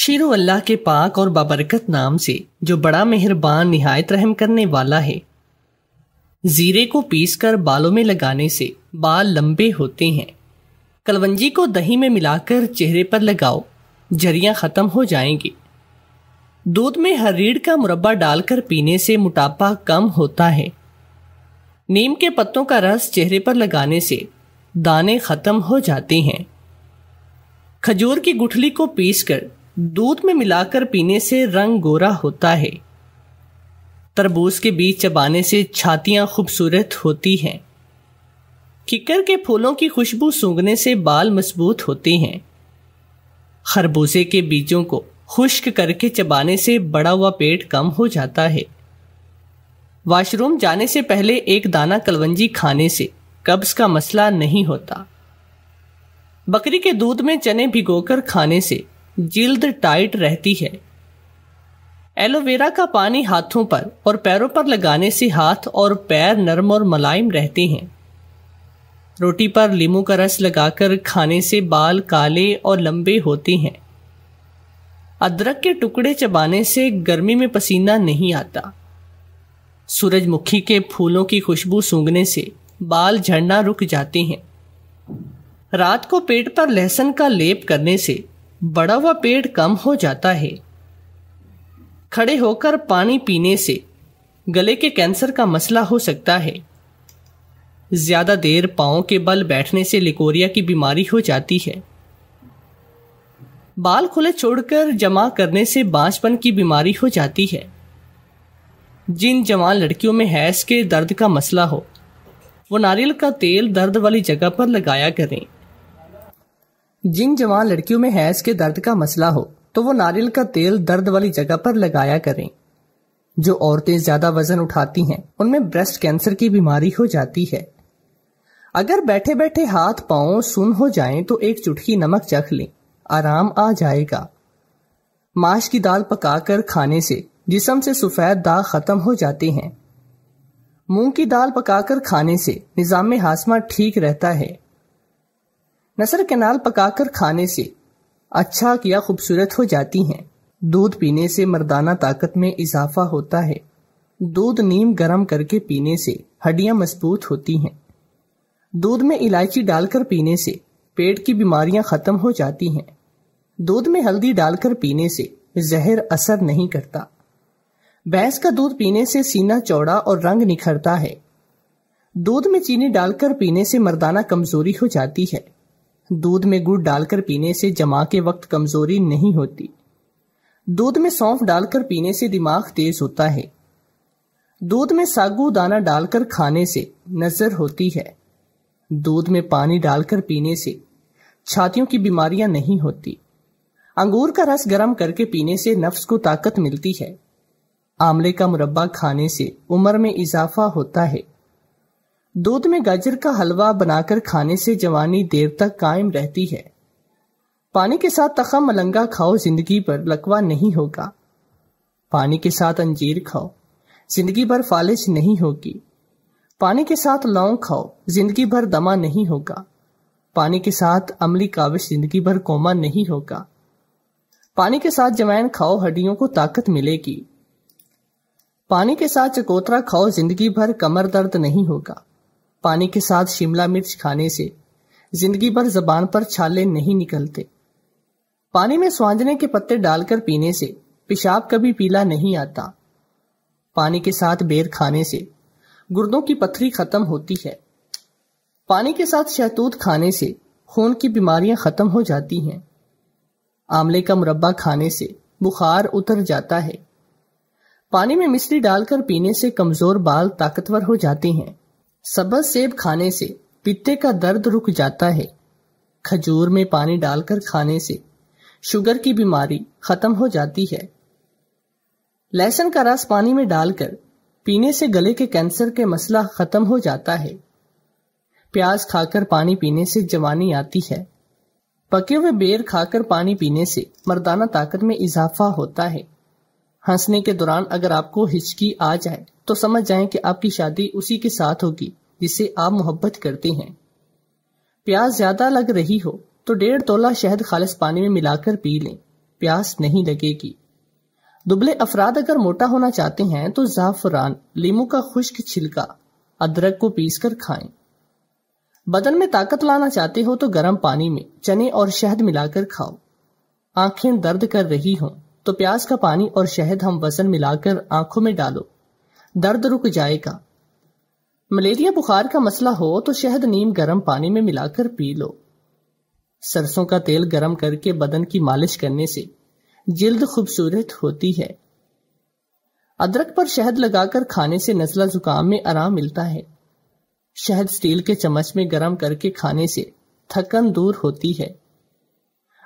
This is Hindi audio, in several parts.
शेर अल्लाह के पाक और बाबरकत नाम से जो बड़ा मेहरबान नहायत रहम करने वाला है जीरे को पीसकर बालों में लगाने से बाल लंबे होते हैं कलवंजी को दही में मिलाकर चेहरे पर लगाओ जरिया ख़त्म हो जाएंगी दूध में हरीड़ का मुरब्बा डालकर पीने से मोटापा कम होता है नीम के पत्तों का रस चेहरे पर लगाने से दाने ख़त्म हो जाते हैं खजूर की गुठली को पीसकर दूध में मिलाकर पीने से रंग गोरा होता है तरबूज के बीज चबाने से छातियां खूबसूरत होती हैं किकर के फूलों की खुशबू सूंघने से बाल मजबूत होते हैं खरबूजे के बीजों को खुश्क करके चबाने से बड़ा हुआ पेट कम हो जाता है वॉशरूम जाने से पहले एक दाना कलवंजी खाने से कब्ज का मसला नहीं होता बकरी के दूध में चने भिगोकर खाने से जिल्द टाइट रहती है एलोवेरा का पानी हाथों पर और पैरों पर लगाने से हाथ और पैर नरम और मुलायम रहते हैं रोटी पर लीमू का रस लगाकर खाने से बाल काले और लंबे होते हैं अदरक के टुकड़े चबाने से गर्मी में पसीना नहीं आता सूरजमुखी के फूलों की खुशबू सूंघने से बाल झड़ना रुक जाते हैं रात को पेट पर लहसुन का लेप करने से बड़ा हुआ पेट कम हो जाता है खड़े होकर पानी पीने से गले के कैंसर का मसला हो सकता है ज़्यादा देर पाओ के बल बैठने से लिकोरिया की बीमारी हो जाती है बाल खुले छोड़कर जमा करने से बांझपन की बीमारी हो जाती है जिन जवान लड़कियों में हैस के दर्द का मसला हो वो नारियल का तेल दर्द वाली जगह पर लगाया करें जिन जवान लड़कियों में हैज के दर्द का मसला हो तो वो नारियल का तेल दर्द वाली जगह पर लगाया करें जो औरतें ज्यादा वजन उठाती हैं उनमें ब्रेस्ट कैंसर की बीमारी हो जाती है अगर बैठे बैठे हाथ पांव सुन हो जाएं तो एक चुटकी नमक चख लें आराम आ जाएगा माश की दाल पकाकर खाने से जिसम से सफेद दाग खत्म हो जाते हैं मूंग की दाल पकाकर खाने से निज़ाम हाजमा ठीक रहता है नसर केनाल पकाकर खाने से अच्छा या खूबसूरत हो जाती हैं दूध पीने से मर्दाना ताकत में इजाफा होता है दूध नीम गरम करके पीने से हड्डियां मजबूत होती हैं दूध में इलायची डालकर पीने से पेट की बीमारियां ख़त्म हो जाती हैं दूध में हल्दी डालकर पीने से जहर असर नहीं करता भैंस का दूध पीने से सीना चौड़ा और रंग निखरता है दूध में चीनी डालकर पीने से मर्दाना कमजोरी हो जाती है दूध में गुड़ डालकर पीने से जमा के वक्त कमजोरी नहीं होती दूध में सौंफ डालकर पीने से दिमाग तेज होता है दूध में सागू दाना डालकर खाने से नजर होती है दूध में पानी डालकर पीने से छातियों की बीमारियां नहीं होती अंगूर का रस गर्म करके पीने से नफ्स को ताकत मिलती है आमले का मुरब्बा खाने से उम्र में इजाफा होता है दूध में गाजर का हलवा बनाकर खाने से जवानी देर तक कायम रहती है पानी के साथ तखा मलंगा खाओ जिंदगी भर लकवा नहीं होगा पानी के साथ अंजीर खाओ जिंदगी भर फालिश नहीं होगी पानी के साथ लौंग खाओ जिंदगी भर दमा नहीं होगा पानी के साथ अमली काविश जिंदगी भर कोमा नहीं होगा पानी के साथ जवैन खाओ हड्डियों को ताकत मिलेगी पानी के साथ चकोतरा खाओ जिंदगी भर कमर दर्द नहीं होगा पानी के साथ शिमला मिर्च खाने से जिंदगी भर जबान पर छाले नहीं निकलते पानी में स्वांजने के पत्ते डालकर पीने से पेशाब कभी पीला नहीं आता पानी के साथ बेर खाने से गुर्दों की पथरी खत्म होती है पानी के साथ शहतूत खाने से खून की बीमारियां खत्म हो जाती हैं आमले का मुरब्बा खाने से बुखार उतर जाता है पानी में मिश्री डालकर पीने से कमजोर बाल ताकतवर हो जाते हैं सबज सेब खाने से पित्ते का दर्द रुक जाता है खजूर में पानी डालकर खाने से शुगर की बीमारी खत्म हो जाती है लहसुन का रस पानी में डालकर पीने से गले के कैंसर के मसला खत्म हो जाता है प्याज खाकर पानी पीने से जवानी आती है पके हुए बेर खाकर पानी पीने से मर्दाना ताकत में इजाफा होता है हंसने के दौरान अगर आपको हिचकी आ जाए तो समझ जाए कि आपकी शादी उसी के साथ होगी जिसे आप मोहब्बत करते हैं प्यास ज्यादा लग रही हो तो डेढ़ तोला शहद खालिश पानी में मिलाकर पी लें प्यास नहीं लगेगी दुबले अफराद अगर मोटा होना चाहते हैं तो जाफरान लीमू का खुश्क छिलका अदरक को पीस कर खाएं बदन में ताकत लाना चाहते हो तो गर्म पानी में चने और शहद मिलाकर खाओ आंखें दर्द कर रही हों तो प्याज का पानी और शहद हम वजन मिलाकर आंखों में डालो दर्द रुक जाएगा मलेरिया बुखार का मसला हो तो शहद नीम गर्म पानी में मिलाकर पी लो सरसों का तेल गर्म करके बदन की मालिश करने से जिल्द खूबसूरत होती है अदरक पर शहद लगाकर खाने से नजला जुकाम में आराम मिलता है शहद स्टील के चम्मच में गर्म करके खाने से थकन दूर होती है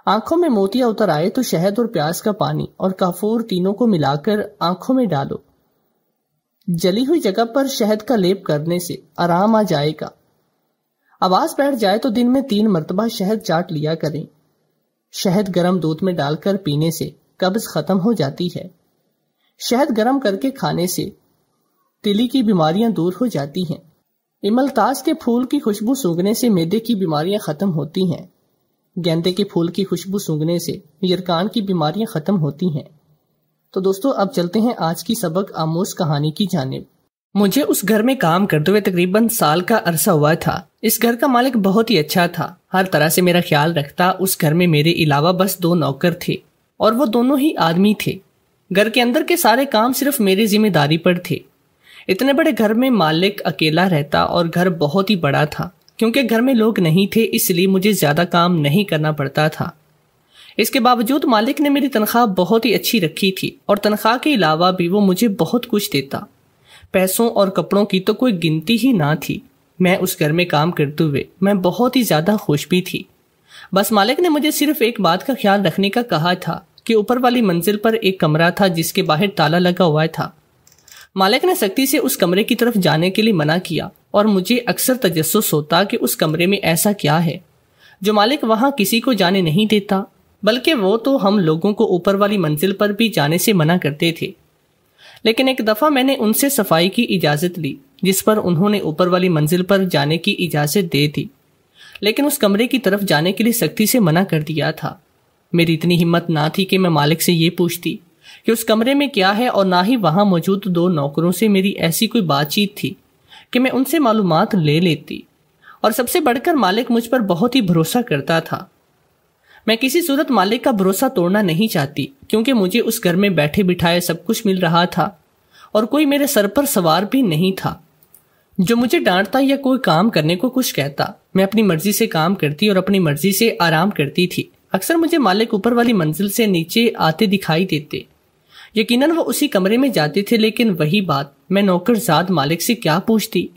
आंखों में मोतिया उतर आए तो शहद और प्याज का पानी और काफूर तीनों को मिलाकर आंखों में डालो जली हुई जगह पर शहद का लेप करने से आराम आ जाएगा आवाज बैठ जाए तो दिन में तीन मरतबा शहद चाट लिया करें शहद गर्म दूध में डालकर पीने से कब्ज खत्म हो जाती है शहद गर्म करके खाने से तिली की बीमारियां दूर हो जाती हैं इमलताज के फूल की खुशबू सूंघने से मेदे की बीमारियां खत्म होती हैं गेंदे के फूल की खुशबू सूंघने से यरकान की बीमारियां खत्म होती हैं तो दोस्तों अब चलते हैं आज की सबक आमोज कहानी की जानब मुझे उस घर में काम करते हुए तकरीबन साल का अरसा हुआ था इस घर का मालिक बहुत ही अच्छा था हर तरह से मेरा ख्याल रखता उस घर में मेरे अलावा बस दो नौकर थे और वो दोनों ही आदमी थे घर के अंदर के सारे काम सिर्फ मेरी जिम्मेदारी पर थे इतने बड़े घर में मालिक अकेला रहता और घर बहुत ही बड़ा था क्योंकि घर में लोग नहीं थे इसलिए मुझे ज़्यादा काम नहीं करना पड़ता था इसके बावजूद मालिक ने मेरी तनख्वाह बहुत ही अच्छी रखी थी और तनख्वाह के अलावा भी वो मुझे बहुत कुछ देता पैसों और कपड़ों की तो कोई गिनती ही ना थी मैं उस घर में काम करते हुए मैं बहुत ही ज़्यादा खुश भी थी बस मालिक ने मुझे सिर्फ एक बात का ख्याल रखने का कहा था कि ऊपर वाली मंजिल पर एक कमरा था जिसके बाहर ताला लगा हुआ था मालिक ने सख्ती से उस कमरे की तरफ जाने के लिए मना किया और मुझे अक्सर तजस्स होता कि उस कमरे में ऐसा क्या है जो मालिक वहाँ किसी को जाने नहीं देता बल्कि वो तो हम लोगों को ऊपर वाली मंजिल पर भी जाने से मना करते थे लेकिन एक दफ़ा मैंने उनसे सफाई की इजाज़त ली जिस पर उन्होंने ऊपर वाली मंजिल पर जाने की इजाज़त दे दी लेकिन उस कमरे की तरफ जाने के लिए सख्ती से मना कर दिया था मेरी इतनी हिम्मत ना थी कि मैं मालिक से ये पूछती कि उस कमरे में क्या है और ना ही वहाँ मौजूद दो नौकरों से मेरी ऐसी कोई बातचीत थी कि मैं उनसे मालूम ले लेती और सबसे बढ़कर मालिक मुझ पर बहुत ही भरोसा करता था मैं किसी सूरत मालिक का भरोसा तोड़ना नहीं चाहती क्योंकि मुझे उस घर में बैठे बिठाए सब कुछ मिल रहा था और कोई मेरे सर पर सवार भी नहीं था जो मुझे डांटता या कोई काम करने को कुछ कहता मैं अपनी मर्जी से काम करती और अपनी मर्जी से आराम करती थी अक्सर मुझे मालिक ऊपर वाली मंजिल से नीचे आते दिखाई देते यकीनन वो उसी कमरे में जाते थे लेकिन वही बात मैं नौकरजात मालिक से क्या पूछती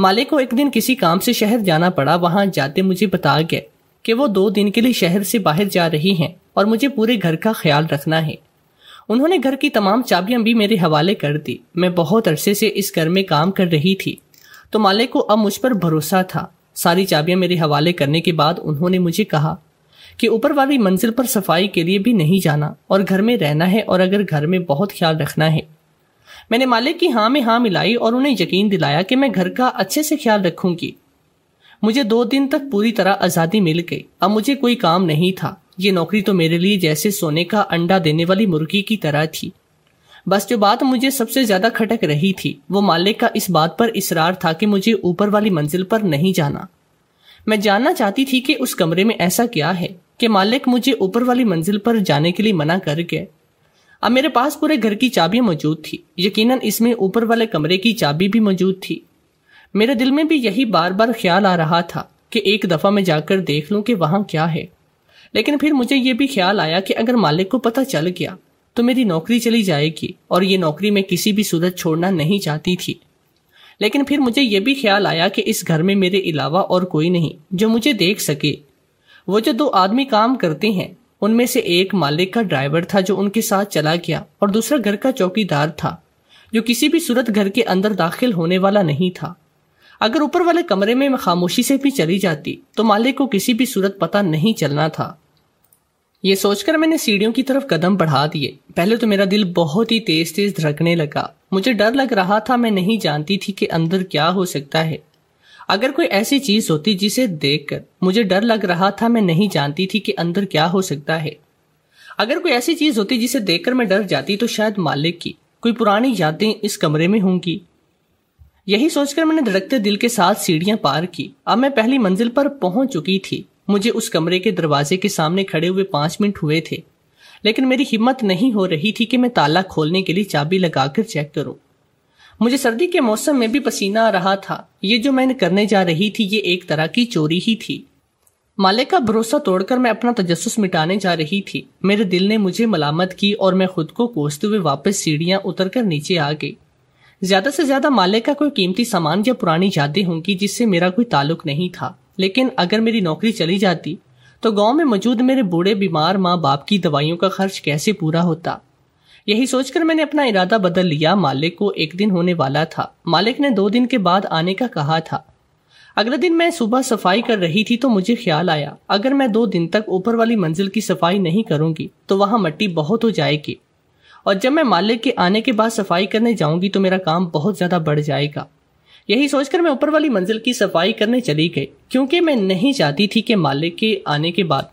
मालिक को एक दिन किसी काम से शहर जाना पड़ा वहां जाते मुझे बता गए कि वो दो दिन के लिए शहर से बाहर जा रही हैं और मुझे पूरे घर का ख्याल रखना है उन्होंने घर की तमाम चाबियां भी मेरे हवाले कर दी मैं बहुत अरसे से इस घर में काम कर रही थी तो मालिक को अब मुझ पर भरोसा था सारी चाबियां मेरे हवाले करने के बाद उन्होंने मुझे कहा कि ऊपर वाली मंजिल पर सफाई के लिए भी नहीं जाना और घर में रहना है और अगर घर में बहुत ख्याल रखना है मैंने मालिक की हाँ में हाँ मिलाई और उन्हें यकीन दिलाया कि मैं घर का अच्छे से ख्याल रखूंगी मुझे दो दिन तक पूरी तरह आज़ादी मिल गई अब मुझे कोई काम नहीं था ये नौकरी तो मेरे लिए जैसे सोने का अंडा देने वाली मुर्गी की तरह थी बस जो बात मुझे सबसे ज्यादा खटक रही थी वो मालिक का इस बात पर इसरार था कि मुझे ऊपर वाली मंजिल पर नहीं जाना मैं जानना चाहती थी कि उस कमरे में ऐसा क्या है कि मालिक मुझे ऊपर वाली मंजिल पर जाने के लिए मना कर गए अब मेरे पास पूरे घर की चाबी मौजूद थी यकीनन इसमें ऊपर वाले कमरे की चाबी भी मौजूद थी मेरे दिल में भी यही बार बार ख्याल आ रहा था कि एक दफ़ा मैं जाकर देख लूं कि वहाँ क्या है लेकिन फिर मुझे ये भी ख्याल आया कि अगर मालिक को पता चल गया तो मेरी नौकरी चली जाएगी और ये नौकरी मैं किसी भी सूरत छोड़ना नहीं चाहती थी लेकिन फिर मुझे ये भी ख्याल आया कि इस घर में मेरे अलावा और कोई नहीं जो मुझे देख सके वो जो दो आदमी काम करते हैं उनमें से एक मालिक का ड्राइवर था जो उनके साथ चला गया और दूसरा घर का चौकीदार था जो किसी भी सूरत घर के अंदर दाखिल होने वाला नहीं था अगर ऊपर वाले कमरे में खामोशी से भी चली जाती तो मालिक को किसी भी सूरत पता नहीं चलना था ये सोचकर मैंने सीढ़ियों की तरफ कदम बढ़ा दिए पहले तो मेरा दिल बहुत ही तेज तेज धड़कने लगा मुझे डर लग रहा था मैं नहीं जानती थी कि अंदर क्या हो सकता है अगर कोई ऐसी चीज होती जिसे देखकर मुझे डर लग रहा था मैं नहीं जानती थी कि अंदर क्या हो सकता है अगर कोई ऐसी चीज होती जिसे देखकर मैं डर जाती तो शायद मालिक की कोई पुरानी यादें इस कमरे में होंगी यही सोचकर मैंने धड़कते दिल के साथ सीढ़ियां पार की अब मैं पहली मंजिल पर पहुंच चुकी थी मुझे उस कमरे के दरवाजे के सामने खड़े हुए पांच मिनट हुए थे लेकिन मेरी हिम्मत नहीं हो रही थी कि मैं ताला खोलने के लिए चाबी लगाकर चेक करूं मुझे सर्दी के मौसम में भी पसीना आ रहा था ये जो मैंने करने जा रही थी ये एक तरह की चोरी ही थी माले का भरोसा तोड़कर मैं अपना तजस्स मिटाने जा रही थी मेरे दिल ने मुझे मलामत की और मैं खुद को कोसते हुए वापस सीढ़ियां उतरकर नीचे आ गई ज्यादा से ज्यादा माले का कोई कीमती सामान या पुरानी यादें होंगी जिससे मेरा कोई ताल्लुक नहीं था लेकिन अगर मेरी नौकरी चली जाती तो गांव में मौजूद मेरे बूढ़े बीमार माँ बाप की दवाइयों का खर्च कैसे पूरा होता यही सोचकर मैंने अपना इरादा बदल लिया मालिक को एक दिन होने वाला था मालिक ने दो दिन के बाद आने का कहा था अगले दिन मैं सुबह सफाई कर रही थी तो मुझे ख्याल आया अगर मैं दो दिन तक ऊपर वाली मंजिल की सफाई नहीं करूंगी तो वहां मट्टी बहुत हो जाएगी और जब मैं मालिक के आने के बाद सफाई करने जाऊंगी तो मेरा काम बहुत ज्यादा बढ़ जाएगा यही सोचकर मैं ऊपर वाली मंजिल की सफाई करने चली गई क्योंकि मैं नहीं चाहती थी कि मालिक के आने के बाद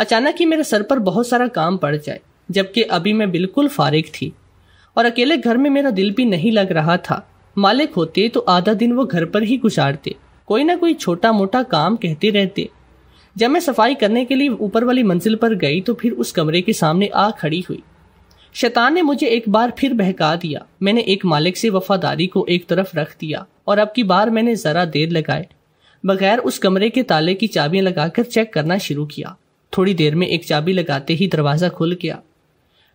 अचानक ही मेरे सर पर बहुत सारा काम पड़ जाए जबकि अभी मैं बिल्कुल फारिग थी और अकेले घर में मेरा दिल भी नहीं लग रहा था मालिक होते तो आधा दिन वो घर पर ही गुजारते कोई ना कोई छोटा मोटा काम कहते रहते जब मैं सफाई करने के लिए ऊपर वाली मंजिल पर गई तो फिर उस कमरे के सामने आ खड़ी हुई शैतान ने मुझे एक बार फिर बहका दिया मैंने एक मालिक से वफादारी को एक तरफ रख दिया और अब की बार मैंने ज़रा देर लगाए बगैर उस कमरे के ताले की चाबियां लगाकर चेक करना शुरू किया थोड़ी देर में एक चाबी लगाते ही दरवाज़ा खुल गया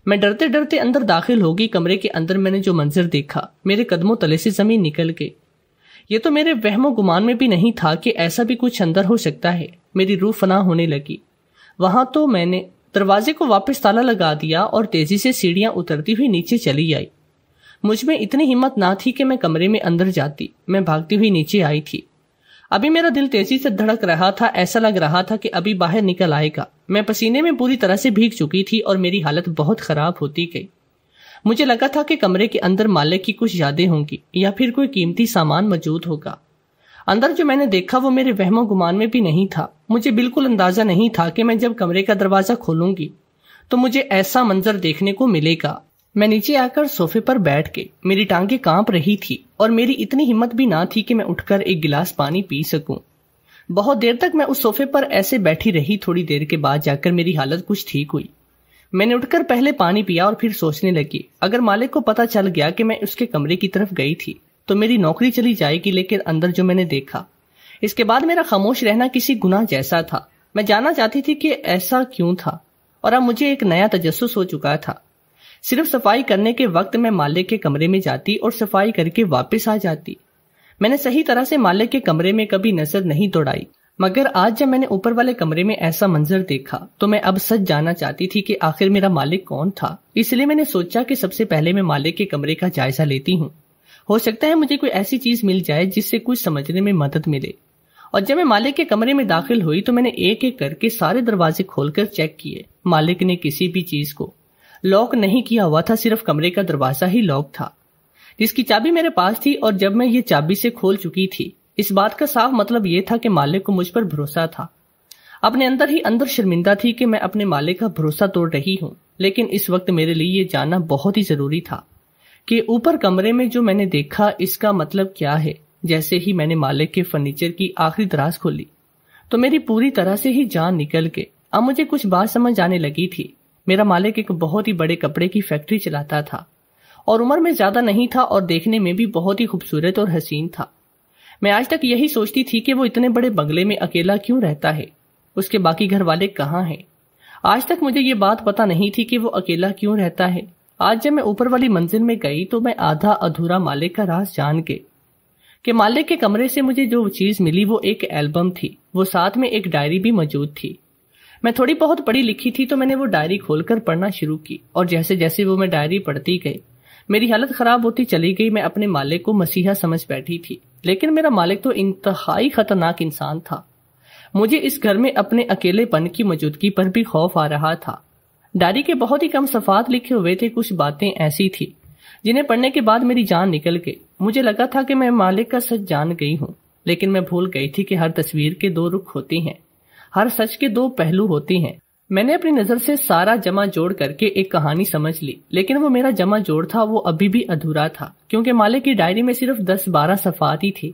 मैं डरते डरते अंदर दाखिल होगी कमरे के अंदर मैंने जो मंजर देखा मेरे कदमों तले से जमीन निकल गई ये तो मेरे वहमो गुमान में भी नहीं था कि ऐसा भी कुछ अंदर हो सकता है मेरी रूह फना होने लगी वहां तो मैंने दरवाजे को वापस ताला लगा दिया और तेजी से सीढ़ियां उतरती हुई नीचे चली आई मुझ में इतनी हिम्मत ना थी कि मैं कमरे में अंदर जाती मैं भागती हुई नीचे आई थी अभी मेरा दिल तेजी से धड़क रहा था ऐसा लग रहा था कि अभी बाहर निकल आएगा मैं पसीने में पूरी तरह से भीग चुकी थी और मेरी हालत बहुत खराब होती गई मुझे लगा था कि कमरे के अंदर मालिक की कुछ यादें होंगी या फिर कोई कीमती सामान मौजूद होगा अंदर जो मैंने देखा वो मेरे वहमो गुमान में भी नहीं था मुझे बिल्कुल अंदाजा नहीं था कि मैं जब कमरे का दरवाजा खोलूंगी तो मुझे ऐसा मंजर देखने को मिलेगा मैं नीचे आकर सोफे पर बैठ गई मेरी टांगे कांप रही थी और मेरी इतनी हिम्मत भी ना थी कि मैं उठकर एक गिलास पानी पी सकूं। बहुत देर तक मैं उस सोफे पर ऐसे बैठी रही थोड़ी देर के बाद जाकर मेरी हालत कुछ ठीक हुई मैंने उठकर पहले पानी पिया और फिर सोचने लगी अगर मालिक को पता चल गया कि मैं उसके कमरे की तरफ गई थी तो मेरी नौकरी चली जाएगी लेकिन अंदर जो मैंने देखा इसके बाद मेरा खामोश रहना किसी गुनाह जैसा था मैं जानना चाहती थी कि ऐसा क्यों था और अब मुझे एक नया तजस्स हो चुका था सिर्फ सफाई करने के वक्त मैं मालिक के कमरे में जाती और सफाई करके वापस आ जाती मैंने सही तरह से मालिक के कमरे में कभी नजर नहीं दौड़ाई मगर आज जब मैंने ऊपर वाले कमरे में ऐसा मंजर देखा तो मैं अब सच जानना चाहती थी कि आखिर मेरा मालिक कौन था इसलिए मैंने सोचा कि सबसे पहले मैं मालिक के कमरे का जायजा लेती हूँ हो सकता है मुझे कोई ऐसी चीज मिल जाए जिससे कुछ समझने में मदद मिले और जब मैं मालिक के कमरे में दाखिल हुई तो मैंने एक एक करके सारे दरवाजे खोलकर चेक किए मालिक ने किसी भी चीज को लॉक नहीं किया हुआ था सिर्फ कमरे का दरवाजा ही लॉक था जिसकी चाबी मेरे पास थी और जब मैं ये चाबी से खोल चुकी थी इस बात का साफ मतलब ये था कि मालिक को मुझ पर भरोसा था अपने अंदर ही अंदर शर्मिंदा थी कि मैं अपने मालिक का भरोसा तोड़ रही हूँ लेकिन इस वक्त मेरे लिए ये जानना बहुत ही जरूरी था कि ऊपर कमरे में जो मैंने देखा इसका मतलब क्या है जैसे ही मैंने मालिक के फर्नीचर की आखिरी दराज खोली तो मेरी पूरी तरह से ही जान निकल के अब मुझे कुछ बात समझ आने लगी थी मेरा मालिक एक बहुत ही बड़े कपड़े की फैक्ट्री चलाता था और उम्र में ज़्यादा नहीं था और देखने में भी बहुत ही खूबसूरत और हसीन था मैं आज तक यही सोचती थी कि वो इतने बड़े बंगले में अकेला क्यों रहता है उसके बाकी घर वाले कहाँ हैं आज तक मुझे ये बात पता नहीं थी कि वो अकेला क्यों रहता है आज जब मैं ऊपर वाली मंजिल में गई तो मैं आधा अधूरा मालिक का राज जान के कि मालिक के कमरे से मुझे जो चीज़ मिली वो एक एल्बम थी वो साथ में एक डायरी भी मौजूद थी मैं थोड़ी बहुत पढ़ी लिखी थी तो मैंने वो डायरी खोलकर पढ़ना शुरू की और जैसे जैसे वो मैं डायरी पढ़ती गई मेरी हालत खराब होती चली गई मैं अपने मालिक को मसीहा समझ बैठी थी लेकिन मेरा मालिक तो इंतहाई खतरनाक इंसान था मुझे इस घर में अपने अकेलेपन की मौजूदगी पर भी खौफ आ रहा था डायरी के बहुत ही कम सफात लिखे हुए थे कुछ बातें ऐसी थी जिन्हें पढ़ने के बाद मेरी जान निकल गई मुझे लगा था कि मैं मालिक का सच जान गई हूँ लेकिन मैं भूल गई थी कि हर तस्वीर के दो रुख होते हैं हर सच के दो पहलू होते हैं मैंने अपनी नजर से सारा जमा जोड़ करके एक कहानी समझ ली लेकिन वो मेरा जमा जोड़ था वो अभी भी अधूरा था क्योंकि मालिक की डायरी में सिर्फ दस बारह सफात ही थी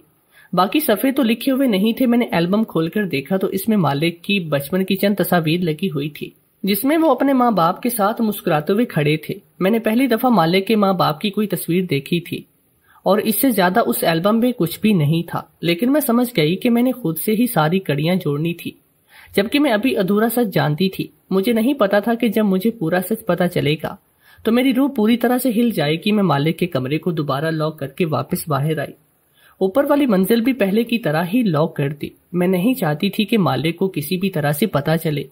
बाकी सफ़े तो लिखे हुए नहीं थे मैंने एल्बम खोलकर देखा तो इसमें मालिक की बचपन की चंद तस्वीर लगी हुई थी जिसमें वो अपने माँ बाप के साथ मुस्कुराते हुए खड़े थे मैंने पहली दफा मालिक के माँ बाप की कोई तस्वीर देखी थी और इससे ज्यादा उस एल्बम में कुछ भी नहीं था लेकिन मैं समझ गई कि मैंने खुद से ही सारी कड़ियां जोड़नी थी जबकि मैं अभी अधूरा सच जानती थी मुझे नहीं पता था कि जब मुझे पूरा सच पता चलेगा तो मेरी रूह पूरी तरह से हिल जाएगी मैं मालिक के कमरे को दोबारा लॉक करके वापस बाहर आई ऊपर वाली मंजिल भी पहले की तरह ही लॉक कर दी मैं नहीं चाहती थी कि मालिक को किसी भी तरह से पता चले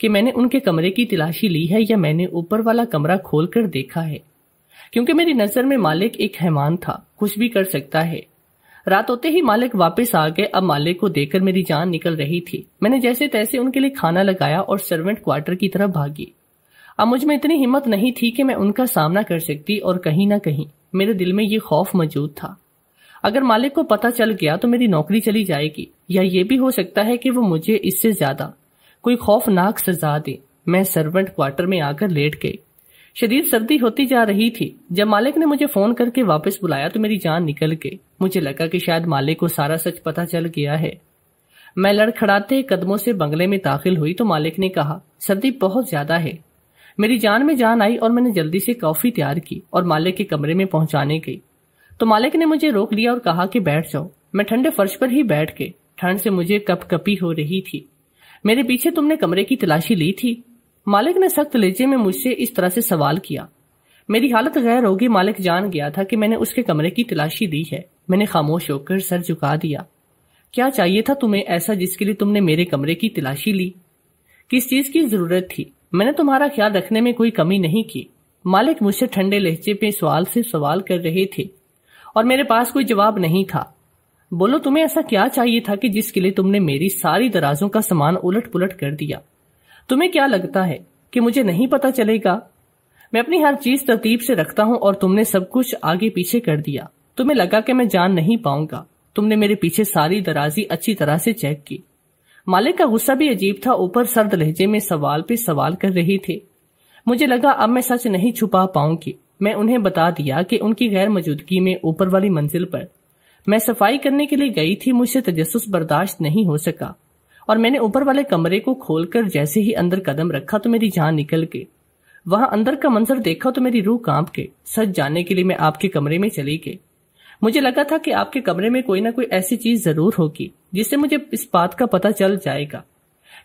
कि मैंने उनके कमरे की तलाशी ली है या मैंने ऊपर वाला कमरा खोल कर देखा है क्योंकि मेरी नज़र में मालिक एक हैमान था कुछ भी कर सकता है रात होते ही मालिक वापस आ गए अब मालिक को देखकर मेरी जान निकल रही थी मैंने जैसे तैसे उनके लिए खाना लगाया और सर्वेंट क्वार्टर की तरफ भागी अब मुझ में इतनी हिम्मत नहीं थी कि मैं उनका सामना कर सकती और कहीं ना कहीं मेरे दिल में ये खौफ मौजूद था अगर मालिक को पता चल गया तो मेरी नौकरी चली जाएगी या ये भी हो सकता है कि वो मुझे इससे ज्यादा कोई खौफनाक सजा दे मैं सर्वेंट क्वार्टर में आकर लेट गई शरीर सर्दी होती जा रही थी जब मालिक ने मुझे फोन करके वापस बुलाया तो मेरी जान निकल गई मुझे लगा कि शायद मालिक को सारा सच पता चल गया है मैं लड़खड़ाते कदमों से बंगले में दाखिल हुई तो मालिक ने कहा सर्दी बहुत ज्यादा है मेरी जान में जान आई और मैंने जल्दी से कॉफी तैयार की और मालिक के कमरे में पहुंचाने गई तो मालिक ने मुझे रोक लिया और कहा कि बैठ जाओ मैं ठंडे फर्श पर ही बैठ के ठंड से मुझे कप कपी हो रही थी मेरे पीछे तुमने कमरे की तलाशी ली थी मालिक ने सख्त लहजे में मुझसे इस तरह से सवाल किया मेरी हालत गैर होगी मालिक जान गया था कि मैंने उसके कमरे की तलाशी दी है मैंने खामोश होकर सर झुका दिया क्या चाहिए था तुम्हें ऐसा जिसके लिए तुमने मेरे कमरे की तलाशी ली किस चीज़ की ज़रूरत थी मैंने तुम्हारा ख्याल रखने में कोई कमी नहीं की मालिक मुझसे ठंडे लहजे पे सवाल से सवाल कर रहे थे और मेरे पास कोई जवाब नहीं था बोलो तुम्हें ऐसा क्या चाहिए था कि जिसके लिए तुमने मेरी सारी दराजों का सामान उलट पुलट कर दिया तुम्हें क्या लगता है कि मुझे नहीं पता चलेगा मैं अपनी हर चीज तरतीब से रखता हूँ और तुमने सब कुछ आगे पीछे कर दिया तुम्हें लगा कि मैं जान नहीं पाऊंगा तुमने मेरे पीछे सारी दराजी अच्छी तरह से चेक की मालिक का गुस्सा भी अजीब था ऊपर सर्द लहजे में सवाल पे सवाल कर रही थी मुझे लगा अब मैं सच नहीं छुपा पाऊंगी मैं उन्हें बता दिया कि उनकी गैर मौजूदगी में ऊपर वाली मंजिल पर मैं सफाई करने के लिए गई थी मुझसे तजस बर्दाश्त नहीं हो सका और मैंने ऊपर वाले कमरे को खोलकर जैसे ही अंदर कदम रखा तो मेरी जान निकल गई वहां अंदर का मंजर देखा तो मेरी रूह कांप के सच जानने के लिए मैं आपके कमरे में चली गई मुझे लगा था कि आपके कमरे में कोई ना कोई ऐसी चीज जरूर होगी जिससे मुझे इस बात का पता चल जाएगा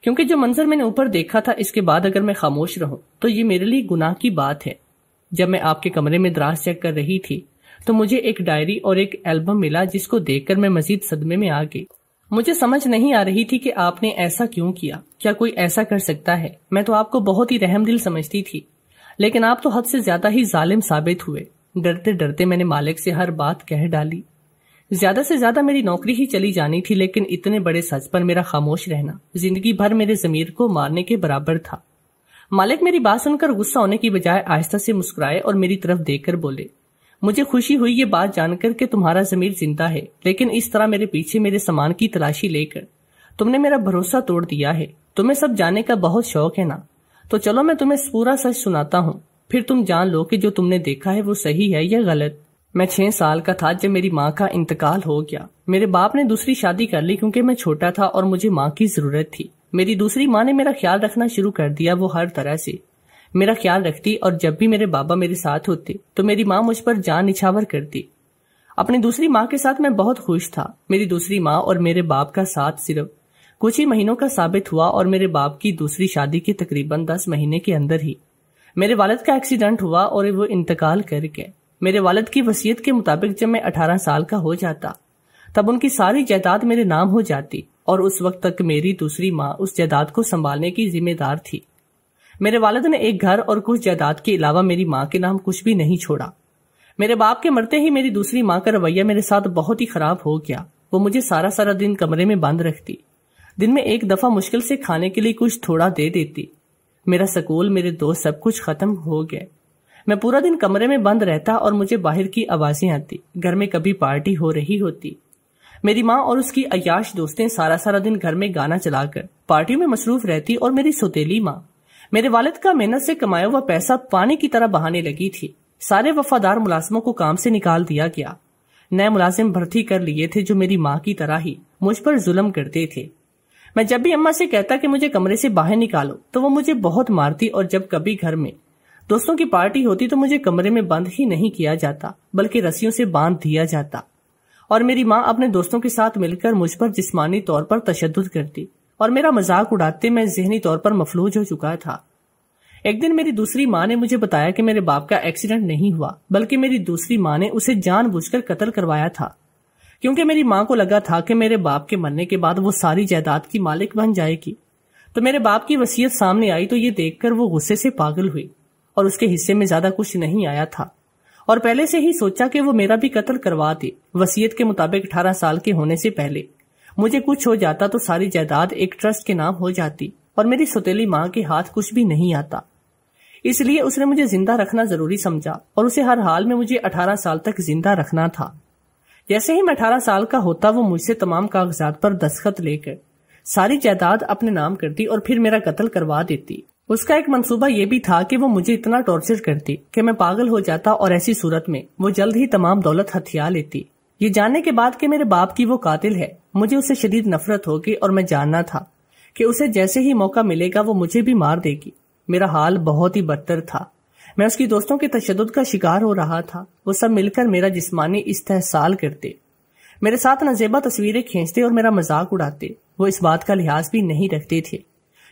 क्योंकि जो मंजर मैंने ऊपर देखा था इसके बाद अगर मैं खामोश रहूं तो ये मेरे लिए गुनाह की बात है जब मैं आपके कमरे में दराज चेक कर रही थी तो मुझे एक डायरी और एक एल्बम मिला जिसको देखकर मैं मजीद सदमे में आ गई मुझे समझ नहीं आ रही थी कि आपने ऐसा क्यों किया क्या कोई ऐसा कर सकता है मैं तो आपको बहुत ही रहमदिल समझती थी लेकिन आप तो हद से ज्यादा ही जालिम साबित हुए डरते डरते मैंने मालिक से हर बात कह डाली ज्यादा से ज्यादा मेरी नौकरी ही चली जानी थी लेकिन इतने बड़े सच पर मेरा खामोश रहना जिंदगी भर मेरे जमीर को मारने के बराबर था मालिक मेरी बात सुनकर गुस्सा होने की बजाय आहिस्ता से मुस्कुराए और मेरी तरफ देखकर बोले मुझे खुशी हुई ये बात जानकर कि तुम्हारा जमीर जिंदा है लेकिन इस तरह मेरे पीछे मेरे सामान की तलाशी लेकर तुमने मेरा भरोसा तोड़ दिया है तुम्हें सब जाने का बहुत शौक है ना तो चलो मैं तुम्हें पूरा सच सुनाता हूँ फिर तुम जान लो कि जो तुमने देखा है वो सही है या गलत मैं छह साल का था जब मेरी माँ का इंतकाल हो गया मेरे बाप ने दूसरी शादी कर ली क्योंकि मैं छोटा था और मुझे माँ की जरूरत थी मेरी दूसरी माँ ने मेरा ख्याल रखना शुरू कर दिया वो हर तरह से मेरा ख्याल रखती और जब भी मेरे बाबा मेरे साथ होते तो मेरी माँ मुझ पर जान निछावर करती अपनी दूसरी माँ के साथ मैं बहुत खुश था मेरी दूसरी माँ और मेरे बाप का साथ सिर्फ कुछ ही महीनों का साबित हुआ और मेरे बाप की दूसरी शादी के तकरीबन दस महीने के अंदर ही मेरे वालद का एक्सीडेंट हुआ और वो इंतकाल कर गए मेरे वालद की वसीयत के मुताबिक जब मैं अठारह साल का हो जाता तब उनकी सारी जायदाद मेरे नाम हो जाती और उस वक्त तक मेरी दूसरी माँ उस जायदाद को संभालने की जिम्मेदार थी मेरे वालद ने एक घर और कुछ जायदाद के अलावा मेरी माँ के नाम कुछ भी नहीं छोड़ा मेरे बाप के मरते ही मेरी दूसरी माँ का रवैया मेरे साथ बहुत ही खराब हो गया वो मुझे सारा सारा दिन कमरे में बंद रखती दिन में एक दफा मुश्किल से खाने के लिए कुछ थोड़ा दे देती मेरा सकूल मेरे दोस्त सब कुछ खत्म हो गए मैं पूरा दिन कमरे में बंद रहता और मुझे बाहर की आवाजें आती घर में कभी पार्टी हो रही होती मेरी माँ और उसकी अयाश दोस्तें सारा सारा दिन घर में गाना चलाकर पार्टियों में मसरूफ रहती और मेरी सौतेली माँ मेरे वालिद का मेहनत से कमाया हुआ पैसा पानी की तरह बहाने लगी थी सारे वफादार मुलाजमों को काम से निकाल दिया गया नए मुलाजिम भर्ती कर लिए थे जो मेरी माँ की तरह ही मुझ पर जुल्म करते थे मैं जब भी अम्मा से कहता कि मुझे कमरे से बाहर निकालो तो वो मुझे बहुत मारती और जब कभी घर में दोस्तों की पार्टी होती तो मुझे कमरे में बंद ही नहीं किया जाता बल्कि रस्सियों से बांध दिया जाता और मेरी माँ अपने दोस्तों के साथ मिलकर मुझ पर जिस्मानी तौर पर तशद करती और मेरा मजाक उड़ाते मैं जहनी तौर पर मफलूज हो चुका था एक दिन मेरी दूसरी माँ ने मुझे बताया कि मेरे बाप का एक्सीडेंट नहीं हुआ बल्कि मेरी दूसरी माँ ने उसे जानबूझकर कत्ल करवाया था क्योंकि मेरी माँ को लगा था कि मेरे बाप के मरने के बाद वो सारी जायदाद की मालिक बन जाएगी तो मेरे बाप की वसीयत सामने आई तो ये देखकर वो गुस्से से पागल हुई और उसके हिस्से में ज्यादा कुछ नहीं आया था और पहले से ही सोचा कि वो मेरा भी कत्ल करवा दे वसीयत के मुताबिक अठारह साल के होने से पहले मुझे कुछ हो जाता तो सारी जायदाद एक ट्रस्ट के नाम हो जाती और मेरी सौतेली माँ के हाथ कुछ भी नहीं आता इसलिए उसने मुझे जिंदा रखना जरूरी समझा और उसे हर हाल में मुझे अठारह साल तक जिंदा रखना था जैसे ही मैं अठारह साल का होता वो मुझसे तमाम कागजात पर दस्खत लेकर सारी जायदाद अपने नाम करती और फिर मेरा कत्ल करवा देती उसका एक मंसूबा ये भी था कि वो मुझे इतना टॉर्चर करती कि मैं पागल हो जाता और ऐसी सूरत में वो जल्द ही तमाम दौलत हथिया लेती ये जानने के बाद कि मेरे बाप की वो कातिल है मुझे उससे शदीद नफरत होगी और मैं जानना था कि उसे जैसे ही मौका मिलेगा वो मुझे भी मार देगी मेरा हाल बहुत ही बदतर था मैं उसकी दोस्तों के तशद का शिकार हो रहा था वो सब मिलकर मेरा जिस्मानी इस्तेसाल करते मेरे साथ नजेबा तस्वीरें खींचते और मेरा मजाक उड़ाते वो इस बात का लिहाज भी नहीं रखते थे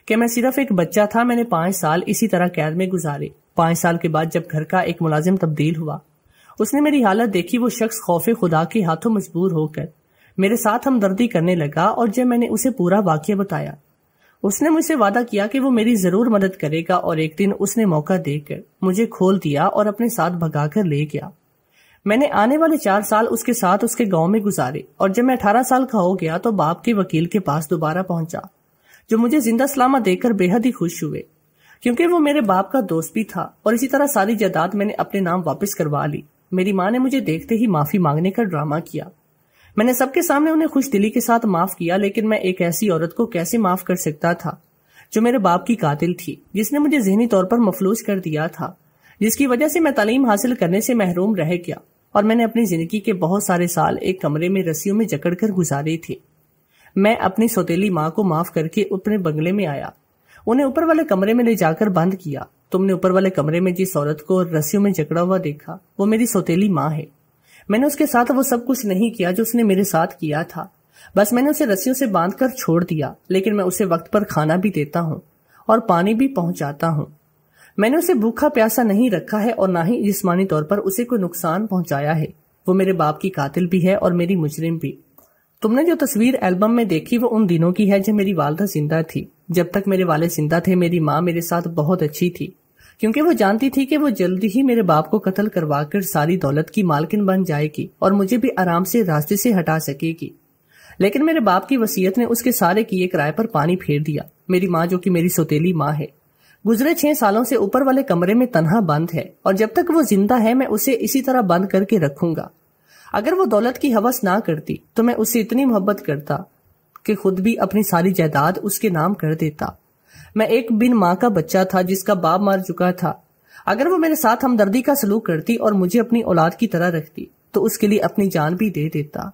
कि मैं सिर्फ एक बच्चा था मैंने पांच साल इसी तरह कैद में गुजारे पांच साल के बाद जब घर का एक मुलाजिम तब्दील हुआ उसने मेरी हालत देखी वो शख्स खौफे खुदा के हाथों मजबूर होकर मेरे साथ हमदर्दी करने लगा और जब मैंने उसे पूरा वाक्य बताया उसने मुझसे वादा किया कि वो मेरी जरूर मदद करेगा और एक दिन उसने मौका देकर मुझे खोल दिया और अपने साथ भगाकर ले गया मैंने आने वाले चार साल उसके साथ उसके गांव में गुजारे और जब मैं अठारह साल का हो गया तो बाप के वकील के पास दोबारा पहुंचा जो मुझे जिंदा सलामा देखकर बेहद ही खुश हुए क्योंकि वो मेरे बाप का दोस्त भी था और इसी तरह सारी जायदाद मैंने अपने नाम वापस करवा ली मेरी माँ ने मुझे देखते ही माफी मांगने का ड्रामा किया मैंने सबके सामने उन्हें खुश दिली के साथ माफ किया लेकिन मैं एक ऐसी औरत को कैसे माफ कर सकता था जो मेरे बाप की कातिल थी जिसने मुझे जहनी तौर पर मफलूज कर दिया था जिसकी वजह से मैं तालीम हासिल करने से महरूम रह गया और मैंने अपनी जिंदगी के बहुत सारे साल एक कमरे में रस्सियों में जकड़ कर गुजारे थे मैं अपनी सौतेली माँ को माफ करके अपने बंगले में आया उन्हें ऊपर वाले कमरे में ले जाकर बंद किया तुमने ऊपर वाले कमरे में जिस औरत को रस्सियों में जकड़ा हुआ देखा वो मेरी सौतेली माँ है मैंने उसके साथ वो सब कुछ नहीं किया जो उसने मेरे साथ किया था बस मैंने उसे रस्सियों से बांध कर छोड़ दिया लेकिन मैं उसे वक्त पर खाना भी देता हूँ और पानी भी पहुंचाता हूँ मैंने उसे भूखा प्यासा नहीं रखा है और ना ही जिस्मानी तौर पर उसे कोई नुकसान पहुंचाया है वो मेरे बाप की कातिल भी है और मेरी मुजरिम भी तुमने जो तस्वीर एल्बम में देखी वो उन दिनों की है जब मेरी वालदा जिंदा थी जब तक मेरे वाले जिंदा थे मेरी माँ मेरे साथ बहुत अच्छी थी क्योंकि वो जानती थी कि वो जल्दी ही मेरे बाप को कत्ल करवा कर सारी दौलत की मालकिन बन जाएगी और मुझे भी आराम से रास्ते से हटा सकेगी लेकिन मेरे बाप की वसीयत ने उसके सारे किए किराए पर पानी फेर दिया मेरी माँ जो कि मेरी सोतेली माँ है गुजरे छह सालों से ऊपर वाले कमरे में तनहा बंद है और जब तक वो जिंदा है मैं उसे इसी तरह बंद करके रखूंगा अगर वो दौलत की हवस ना करती तो मैं उससे इतनी मोहब्बत करता कि खुद भी अपनी सारी जायदाद उसके नाम कर देता मैं एक बिन माँ का बच्चा था जिसका बाप मर चुका था अगर वो मेरे साथ हमदर्दी का सलूक करती और मुझे अपनी औलाद की तरह रखती तो उसके लिए अपनी जान भी दे देता